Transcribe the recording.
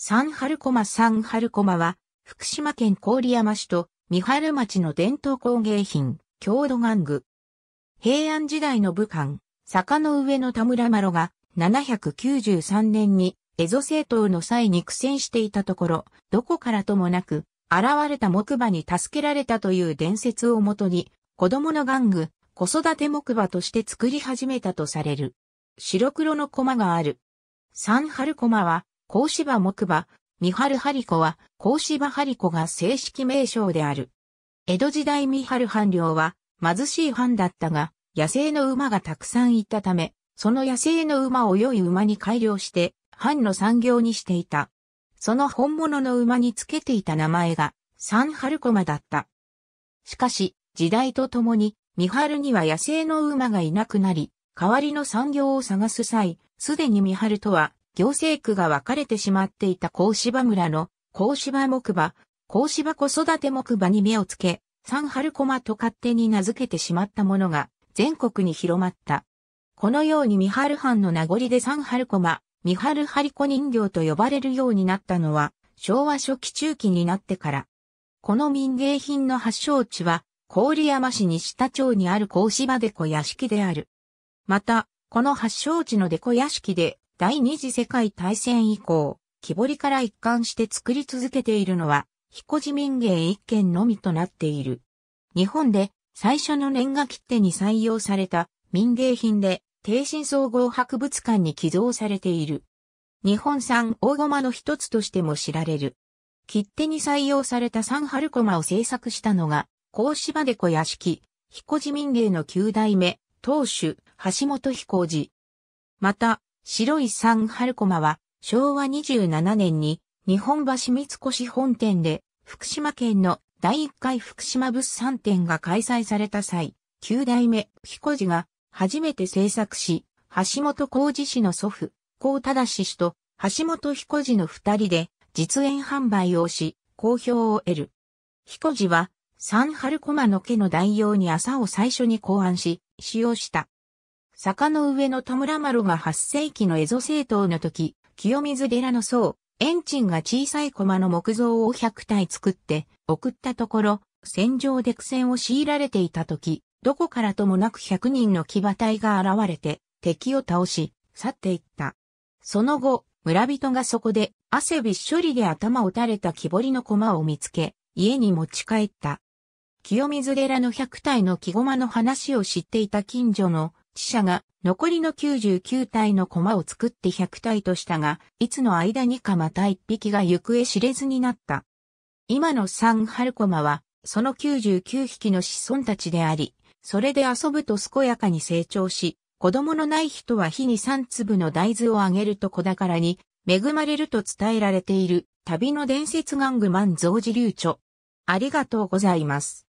サンハルコマサンハルコマは、福島県郡山市と三春町の伝統工芸品、郷土玩具。平安時代の武漢、坂の上の田村麻呂が、793年に、蝦夷政党の際に苦戦していたところ、どこからともなく、現れた木馬に助けられたという伝説をもとに、子供の玩具、子育て木馬として作り始めたとされる。白黒の駒がある。ルコマは、甲芝木馬、三春張子は、甲芝張子が正式名称である。江戸時代三春藩領は、貧しい藩だったが、野生の馬がたくさんいたため、その野生の馬を良い馬に改良して、藩の産業にしていた。その本物の馬につけていた名前が、三春駒だった。しかし、時代とともに、三春には野生の馬がいなくなり、代わりの産業を探す際、すでに三春とは行政区が分かれてしまっていた甲芝村の甲芝木場、甲芝子育て木場に目をつけ、三春駒と勝手に名付けてしまったものが全国に広まった。このように三春藩の名残で三春駒、三春張子人形と呼ばれるようになったのは昭和初期中期になってから。この民芸品の発祥地は郡山市西田町にある甲芝でコ屋敷である。また、この発祥地のデコ屋敷で第二次世界大戦以降、木彫りから一貫して作り続けているのは、彦地民芸一軒のみとなっている。日本で最初の年賀切手に採用された民芸品で、低身総合博物館に寄贈されている。日本産大駒の一つとしても知られる。切手に採用された三春駒を制作したのが、甲芝で小屋敷、彦地民芸の九代目、当主、橋本彦寺。また、白い三春駒は昭和27年に日本橋三越本店で福島県の第1回福島物産展が開催された際、9代目彦次が初めて制作し、橋本浩二氏の祖父、高忠氏と橋本彦次の二人で実演販売をし、好評を得る。彦次は三春駒の毛の代用に麻を最初に考案し、使用した。坂の上の田村丸が8世紀の蝦夷政党の時、清水寺の僧、チ鎮が小さい駒の木像を100体作って送ったところ、戦場で苦戦を強いられていた時、どこからともなく100人の騎馬隊が現れて敵を倒し、去っていった。その後、村人がそこで汗びっしょりで頭を垂れた木彫りの駒を見つけ、家に持ち帰った。清水寺の100体の木駒の話を知っていた近所の死者が残りの99体の駒を作って100体としたが、いつの間にかまた1匹が行方知れずになった。今の三春駒は、その99匹の子孫たちであり、それで遊ぶと健やかに成長し、子供のない人は火に3粒の大豆をあげると子宝に恵まれると伝えられている旅の伝説玩具マン増寺流著。ありがとうございます。